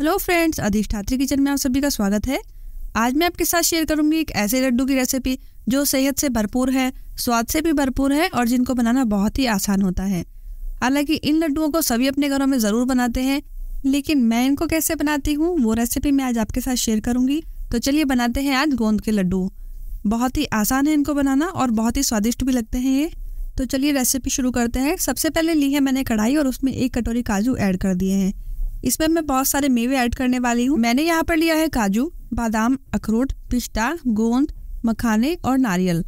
hello friends अधिष्ठात्री kitchen में आप सभी का स्वागत है आज मैं आपके साथ शेयर करूंगी एक ऐसे लड्डू की रेसिपी जो सेहत से भरपूर है स्वाद से भी भरपूर है और जिनको बनाना बहुत ही आसान होता है हालांकि इन लड्डुओं को सभी अपने घरों में ज़रूर बनाते हैं लेकिन मैं इनको कैसे बनाती हूँ वो रेसिपी मैं आज आपके साथ शेयर करूँगी तो चलिए बनाते हैं आज गोंद के लड्डू बहुत ही आसान है इनको बनाना और बहुत ही स्वादिष्ट भी लगते हैं ये तो चलिए रेसिपी शुरू करते हैं सबसे पहले ली है मैंने कढ़ाई और उसमें एक कटोरी काजू ऐड कर दिए हैं इसमें मैं बहुत सारे मेवे ऐड करने वाली हूँ मैंने यहाँ पर लिया है काजू बादाम अखरोट पिस्ता गोंद मखाने और नारियल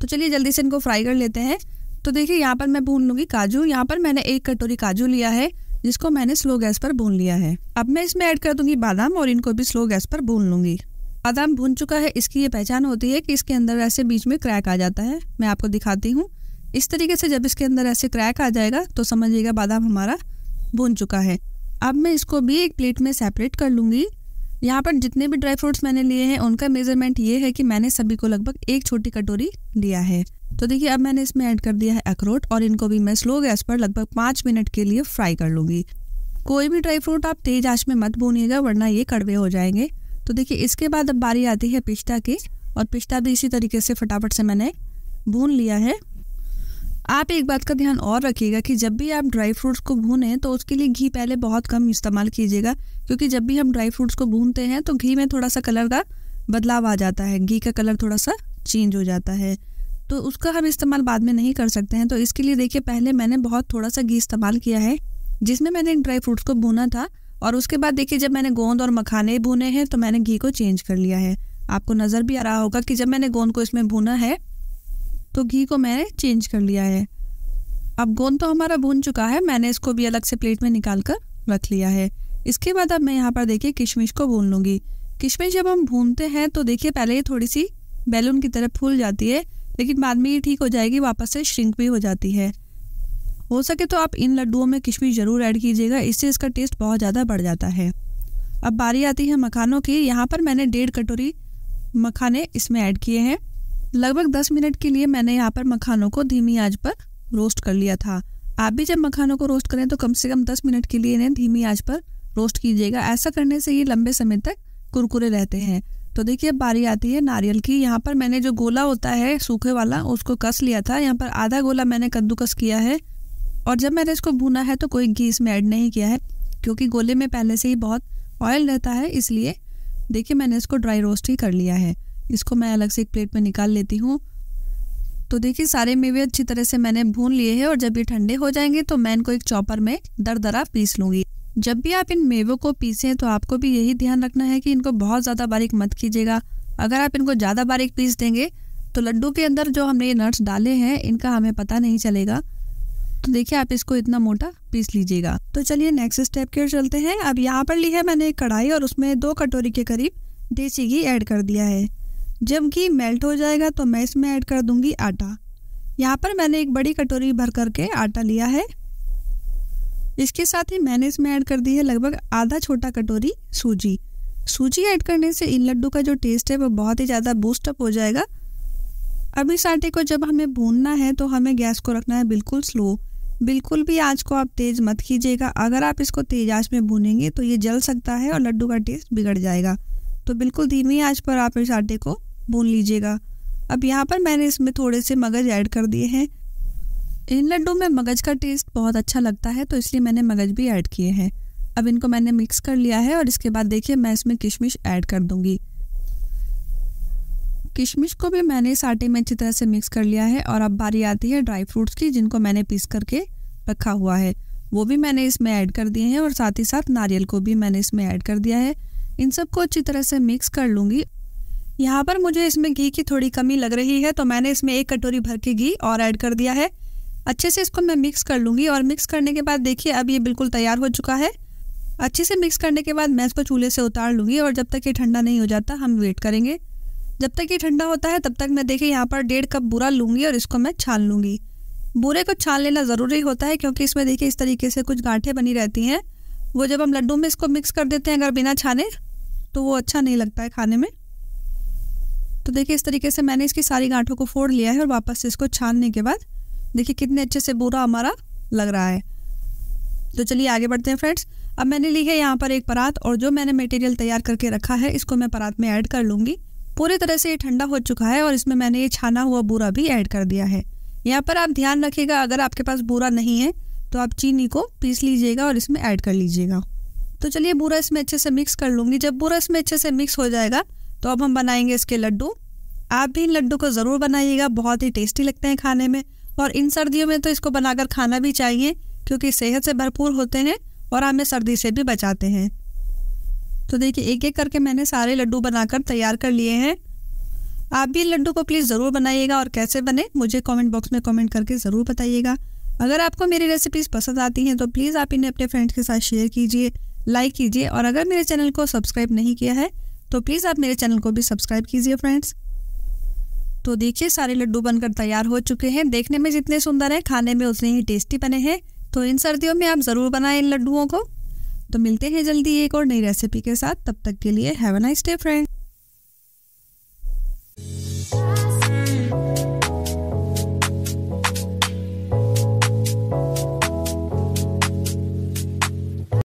तो चलिए जल्दी से इनको फ्राई कर लेते हैं तो देखिए यहाँ पर मैं भून लूंगी काजू यहाँ पर मैंने एक कटोरी काजू लिया है जिसको मैंने स्लो गैस पर भून लिया है अब मैं इसमें ऐड कर दूंगी बादाम और इनको भी स्लो गैस पर भून लूंगी बादाम भून चुका है इसकी ये पहचान होती है कि इसके अंदर ऐसे बीच में क्रैक आ जाता है मैं आपको दिखाती हूँ इस तरीके से जब इसके अंदर ऐसे क्रैक आ जाएगा तो समझिएगा बादाम हमारा भून चुका है अब मैं इसको भी एक प्लेट में सेपरेट कर लूँगी यहाँ पर जितने भी ड्राई फ्रूट्स मैंने लिए हैं उनका मेजरमेंट ये है कि मैंने सभी को लगभग एक छोटी कटोरी लिया है तो देखिए अब मैंने इसमें ऐड कर दिया है अखरोट और इनको भी मैं स्लो गैस पर लगभग पाँच मिनट के लिए फ्राई कर लूँगी कोई भी ड्राई फ्रूट आप तेज आँच में मत भूनिएगा वरना ये कड़वे हो जाएंगे तो देखिए इसके बाद अब बारी आती है पिस्ता की और पिस्ता भी इसी तरीके से फटाफट से मैंने भून लिया है आप एक बात का ध्यान और रखिएगा कि जब भी आप ड्राई फ्रूट्स को भूनें तो उसके लिए घी पहले बहुत कम इस्तेमाल कीजिएगा क्योंकि जब भी हम ड्राई फ्रूट्स को भूनते हैं तो घी में थोड़ा सा कलर का बदलाव आ जाता है घी का कलर थोड़ा सा चेंज हो जाता है तो उसका हम इस्तेमाल बाद में नहीं कर सकते हैं तो इसके लिए देखिए पहले मैंने बहुत थोड़ा सा घी इस्तेमाल किया है जिसमें मैंने ड्राई फ्रूट्स को भूना था और उसके बाद देखिए जब मैंने गोंद और मखाने भुने हैं तो मैंने घी को चेंज कर लिया है आपको नज़र भी आ रहा होगा कि जब मैंने गोंद को इसमें भुना है तो घी को मैंने चेंज कर लिया है अब गोंद तो हमारा भून चुका है मैंने इसको भी अलग से प्लेट में निकाल कर रख लिया है इसके बाद अब मैं यहाँ पर देखिए किशमिश को भून लूँगी किशमिश जब हम भूनते हैं तो देखिए पहले ये थोड़ी सी बैलून की तरह फूल जाती है लेकिन बाद में ये ठीक हो जाएगी वापस से श्रिंक भी हो जाती है हो सके तो आप इन लड्डुओं में किशमिश ज़रूर ऐड कीजिएगा इससे इसका टेस्ट बहुत ज़्यादा बढ़ जाता है अब बारी आती है मखानों की यहाँ पर मैंने डेढ़ कटोरी मखाने इसमें ऐड किए हैं लगभग दस मिनट के लिए मैंने यहाँ पर मखानों को धीमी आंच पर रोस्ट कर लिया था आप भी जब मखानों को रोस्ट करें तो कम से कम दस मिनट के लिए इन्हें धीमी आंच पर रोस्ट कीजिएगा ऐसा करने से ये लंबे समय तक कुरकुरे रहते हैं तो देखिए बारी आती है नारियल की यहाँ पर मैंने जो गोला होता है सूखे वाला उसको कस लिया था यहाँ पर आधा गोला मैंने कद्दूकस किया है और जब मैंने इसको भुना है तो कोई घी इसमें ऐड नहीं किया है क्योंकि गोले में पहले से ही बहुत ऑयल रहता है इसलिए देखिए मैंने इसको ड्राई रोस्ट ही कर लिया है इसको मैं अलग से एक प्लेट में निकाल लेती हूँ तो देखिए सारे मेवे अच्छी तरह से मैंने भून लिए हैं और जब ये ठंडे हो जाएंगे तो मैं इनको एक चॉपर में दर दरा पीस लूंगी जब भी आप इन मेवों को पीसें तो आपको भी यही ध्यान रखना है कि इनको बहुत ज़्यादा बारीक मत कीजिएगा अगर आप इनको ज़्यादा बारीक पीस देंगे तो लड्डू के अंदर जो हमने ये नट्स डाले हैं इनका हमें पता नहीं चलेगा तो देखिए आप इसको इतना मोटा पीस लीजिएगा तो चलिए नेक्स्ट स्टेप की ओर चलते हैं अब यहाँ पर ली है मैंने एक कढ़ाई और उसमें दो कटोरी के करीब देसी घी ऐड कर दिया है जब घी मेल्ट हो जाएगा तो मैं इसमें ऐड कर दूंगी आटा यहाँ पर मैंने एक बड़ी कटोरी भर करके आटा लिया है इसके साथ ही मैंने इसमें ऐड कर दी है लगभग आधा छोटा कटोरी सूजी सूजी ऐड करने से इन लड्डू का जो टेस्ट है वो बहुत ही ज़्यादा बूस्टअप हो जाएगा अब इस आटे को जब हमें भूनना है तो हमें गैस को रखना है बिल्कुल स्लो बिल्कुल भी आँच को आप तेज़ मत कीजिएगा अगर आप इसको तेज़ आँच में भूनेंगे तो ये जल सकता है और लड्डू का टेस्ट बिगड़ जाएगा तो बिल्कुल धीमी आँच पर आप इस आटे को भून लीजिएगा अब यहाँ पर मैंने इसमें थोड़े से मगज ऐड कर दिए हैं इन लड्डू में मगज का टेस्ट बहुत अच्छा लगता है तो इसलिए मैंने मगज भी ऐड किए हैं अब इनको मैंने मिक्स कर लिया है और इसके बाद देखिए मैं इसमें किशमिश ऐड कर दूंगी किशमिश को भी मैंने इस आटे में अच्छी तरह से मिक्स कर लिया है और अब बारी आती है ड्राई फ्रूट्स की जिनको मैंने पीस करके रखा हुआ है वो भी मैंने इसमें ऐड कर दिए हैं और साथ ही साथ नारियल को भी मैंने इसमें ऐड कर दिया है इन सबको अच्छी तरह से मिक्स कर लूँगी यहाँ पर मुझे इसमें घी की थोड़ी कमी लग रही है तो मैंने इसमें एक कटोरी भर के घी और ऐड कर दिया है अच्छे से इसको मैं मिक्स कर लूँगी और मिक्स करने के बाद देखिए अब ये बिल्कुल तैयार हो चुका है अच्छे से मिक्स करने के बाद मैं इसको चूल्हे से उतार लूँगी और जब तक ये ठंडा नहीं हो जाता हम वेट करेंगे जब तक ये ठंडा होता है तब तक मैं देखिए यहाँ पर डेढ़ कप बुरा लूँगी और इसको मैं छान लूँगी बूरे को छान लेना ज़रूरी होता है क्योंकि इसमें देखिए इस तरीके से कुछ गांठें बनी रहती हैं वो जब हम लड्डू में इसको मिक्स कर देते हैं अगर बिना छाने तो वो अच्छा नहीं लगता है खाने में तो देखिए इस तरीके से मैंने इसकी सारी गांठों को फोड़ लिया है और वापस से इसको छानने के बाद देखिए कितने अच्छे से बूरा हमारा लग रहा है तो चलिए आगे बढ़ते हैं फ्रेंड्स अब मैंने ली है यहाँ पर एक परात और जो मैंने मटेरियल तैयार करके रखा है इसको मैं परात में ऐड कर लूँगी पूरी तरह से ये ठंडा हो चुका है और इसमें मैंने ये छाना हुआ बूरा भी ऐड कर दिया है यहाँ पर आप ध्यान रखिएगा अगर आपके पास बूरा नहीं है तो आप चीनी को पीस लीजिएगा और इसमें ऐड कर लीजिएगा तो चलिए बूरा इसमें अच्छे से मिक्स कर लूँगी जब बूरा इसमें अच्छे से मिक्स हो जाएगा तो अब हम बनाएंगे इसके लड्डू आप भी इन लड्डू को ज़रूर बनाइएगा बहुत ही टेस्टी लगते हैं खाने में और इन सर्दियों में तो इसको बनाकर खाना भी चाहिए क्योंकि सेहत से भरपूर होते हैं और हमें सर्दी से भी बचाते हैं तो देखिए एक एक करके मैंने सारे लड्डू बनाकर तैयार कर लिए हैं आप भी इन लड्डू को प्लीज़ ज़रूर बनाइएगा और कैसे बने मुझे कमेंट बॉक्स में कमेंट करके ज़रूर बताइएगा अगर आपको मेरी रेसिपीज़ पसंद आती हैं तो प्लीज़ आप इन्हें अपने फ्रेंड्स के साथ शेयर कीजिए लाइक कीजिए और अगर मेरे चैनल को सब्सक्राइब नहीं किया है तो प्लीज़ आप मेरे चैनल को भी सब्सक्राइब कीजिए फ्रेंड्स तो देखिए सारे लड्डू बनकर तैयार हो चुके हैं देखने में जितने सुंदर हैं खाने में उतने ही टेस्टी बने हैं तो इन सर्दियों में आप ज़रूर बनाएं इन लड्डुओं को तो मिलते हैं जल्दी एक और नई रेसिपी के साथ तब तक के लिए have a nice day friend